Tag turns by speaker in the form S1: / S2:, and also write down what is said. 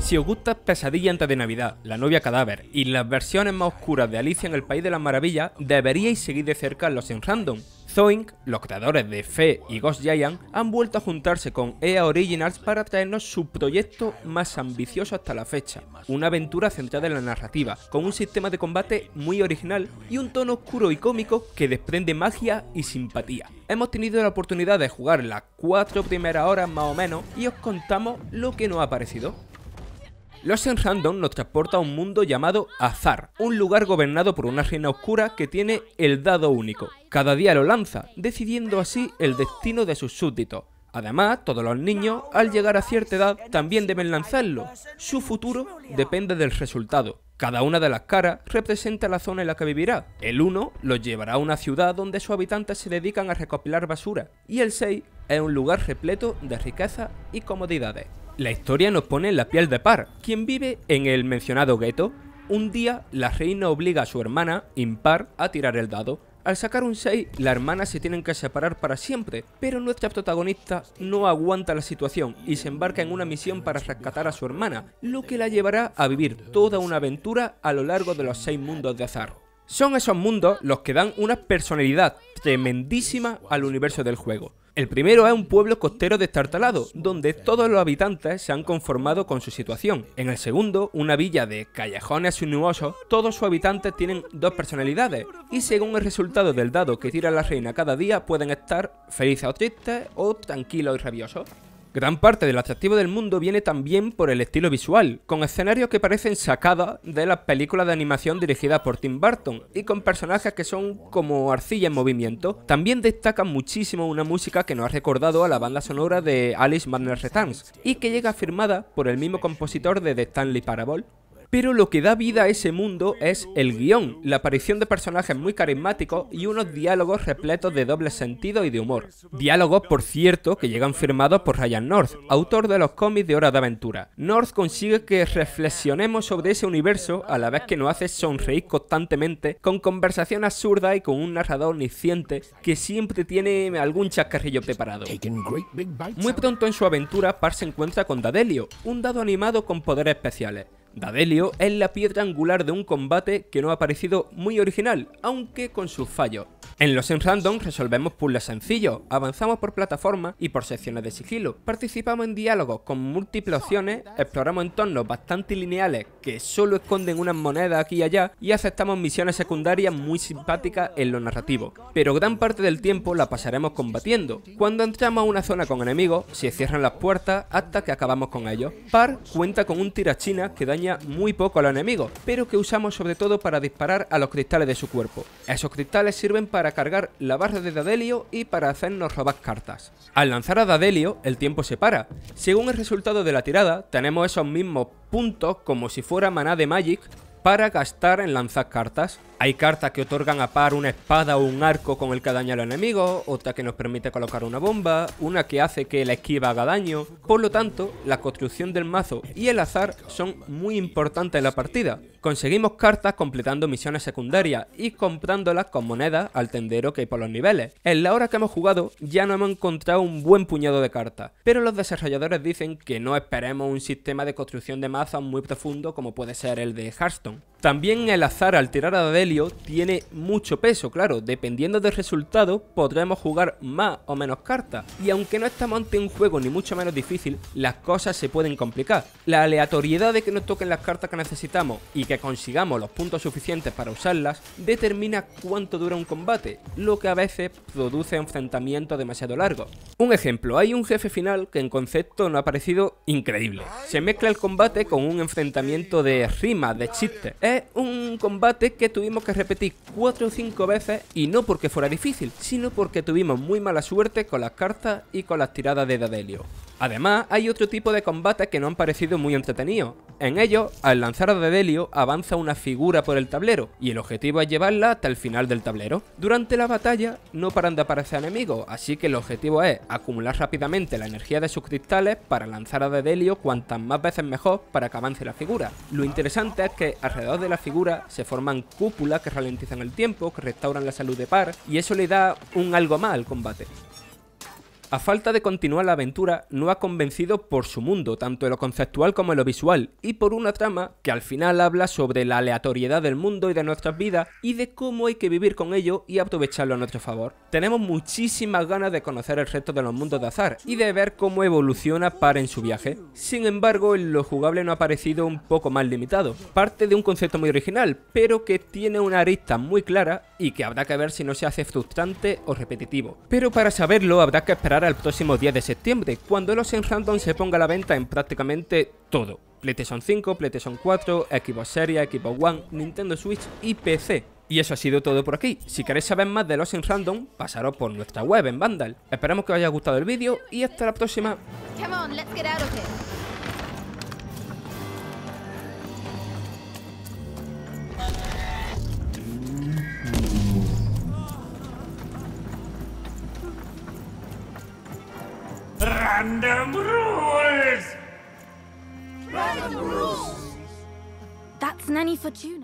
S1: Si os gusta Pesadilla antes de Navidad, La novia cadáver y las versiones más oscuras de Alicia en el País de las Maravillas, deberíais seguir de cerca los en Random, Zoink, los creadores de Fe y Ghost Giant, han vuelto a juntarse con EA Originals para traernos su proyecto más ambicioso hasta la fecha, una aventura centrada en la narrativa, con un sistema de combate muy original y un tono oscuro y cómico que desprende magia y simpatía. Hemos tenido la oportunidad de jugar las cuatro primeras horas más o menos y os contamos lo que nos ha parecido. Los Random nos transporta a un mundo llamado Azar, un lugar gobernado por una reina oscura que tiene el dado único. Cada día lo lanza, decidiendo así el destino de sus súbditos. Además, todos los niños, al llegar a cierta edad, también deben lanzarlo. Su futuro depende del resultado. Cada una de las caras representa la zona en la que vivirá. El 1 los llevará a una ciudad donde sus habitantes se dedican a recopilar basura, y el 6 es un lugar repleto de riqueza y comodidades. La historia nos pone en la piel de Par, quien vive en el mencionado gueto. Un día, la reina obliga a su hermana, impar, a tirar el dado. Al sacar un 6, la hermana se tienen que separar para siempre, pero nuestra protagonista no aguanta la situación y se embarca en una misión para rescatar a su hermana, lo que la llevará a vivir toda una aventura a lo largo de los seis mundos de azar. Son esos mundos los que dan una personalidad tremendísima al universo del juego. El primero es un pueblo costero destartalado, donde todos los habitantes se han conformado con su situación. En el segundo, una villa de callejones sinuosos, todos sus habitantes tienen dos personalidades, y según el resultado del dado que tira la reina cada día, pueden estar felices o tristes, o tranquilos y rabiosos. Gran parte del atractivo del mundo viene también por el estilo visual, con escenarios que parecen sacadas de las películas de animación dirigidas por Tim Burton y con personajes que son como arcilla en movimiento. También destaca muchísimo una música que nos ha recordado a la banda sonora de Alice Madness Returns y que llega firmada por el mismo compositor de The Stanley Parable. Pero lo que da vida a ese mundo es el guión, la aparición de personajes muy carismáticos y unos diálogos repletos de doble sentido y de humor. Diálogos, por cierto, que llegan firmados por Ryan North, autor de los cómics de Hora de Aventura. North consigue que reflexionemos sobre ese universo a la vez que nos hace sonreír constantemente con conversación absurda y con un narrador omnisciente que siempre tiene algún chascarrillo preparado. Muy pronto en su aventura, Par se encuentra con Dadelio, un dado animado con poderes especiales. Dadelio es la piedra angular de un combate que no ha parecido muy original, aunque con sus fallos. En los Sims Random resolvemos puzzles sencillos, avanzamos por plataformas y por secciones de sigilo, participamos en diálogos con múltiples opciones, exploramos entornos bastante lineales que solo esconden unas monedas aquí y allá y aceptamos misiones secundarias muy simpáticas en lo narrativo. Pero gran parte del tiempo la pasaremos combatiendo. Cuando entramos a una zona con enemigos, se cierran las puertas hasta que acabamos con ellos. Par cuenta con un tirachina que daña muy poco a los enemigos, pero que usamos sobre todo para disparar a los cristales de su cuerpo. Esos cristales sirven para cargar la barra de Dadelio y para hacernos robar cartas. Al lanzar a Dadelio, el tiempo se para. Según el resultado de la tirada, tenemos esos mismos puntos como si fuera maná de Magic para gastar en lanzar cartas. Hay cartas que otorgan a par una espada o un arco con el que daña al enemigo, otra que nos permite colocar una bomba, una que hace que la esquiva haga daño. Por lo tanto, la construcción del mazo y el azar son muy importantes en la partida. Conseguimos cartas completando misiones secundarias y comprándolas con monedas al tendero que hay por los niveles. En la hora que hemos jugado ya no hemos encontrado un buen puñado de cartas, pero los desarrolladores dicen que no esperemos un sistema de construcción de mazos muy profundo como puede ser el de Hearthstone. También el azar al tirar a Delio tiene mucho peso, claro, dependiendo del resultado podremos jugar más o menos cartas. Y aunque no estamos ante un juego ni mucho menos difícil, las cosas se pueden complicar. La aleatoriedad de que nos toquen las cartas que necesitamos y que consigamos los puntos suficientes para usarlas determina cuánto dura un combate, lo que a veces produce enfrentamientos demasiado largos. Un ejemplo, hay un jefe final que en concepto no ha parecido increíble. Se mezcla el combate con un enfrentamiento de rimas, de chistes es un combate que tuvimos que repetir 4 o 5 veces y no porque fuera difícil, sino porque tuvimos muy mala suerte con las cartas y con las tiradas de Dadelio. Además, hay otro tipo de combates que no han parecido muy entretenidos. En ellos, al lanzar de Delio, avanza una figura por el tablero, y el objetivo es llevarla hasta el final del tablero. Durante la batalla, no paran de aparecer enemigos, así que el objetivo es acumular rápidamente la energía de sus cristales para lanzar a Delio cuantas más veces mejor para que avance la figura. Lo interesante es que alrededor de la figura se forman cúpulas que ralentizan el tiempo, que restauran la salud de par, y eso le da un algo más al combate. A falta de continuar la aventura, no ha convencido por su mundo, tanto en lo conceptual como en lo visual, y por una trama que al final habla sobre la aleatoriedad del mundo y de nuestras vidas, y de cómo hay que vivir con ello y aprovecharlo a nuestro favor. Tenemos muchísimas ganas de conocer el resto de los mundos de azar, y de ver cómo evoluciona para en su viaje. Sin embargo, en lo jugable no ha parecido un poco más limitado. Parte de un concepto muy original, pero que tiene una arista muy clara, y que habrá que ver si no se hace frustrante o repetitivo. Pero para saberlo habrá que esperar el próximo 10 de septiembre, cuando los en random se ponga a la venta en prácticamente todo. PlayStation 5, PlayStation 4, Xbox Series, Xbox One, Nintendo Switch y PC. Y eso ha sido todo por aquí. Si queréis saber más de los en Random, pasaros por nuestra web en Vandal. Esperamos que os haya gustado el vídeo y hasta la próxima. Random rules! Random rules! That's Nanny for June.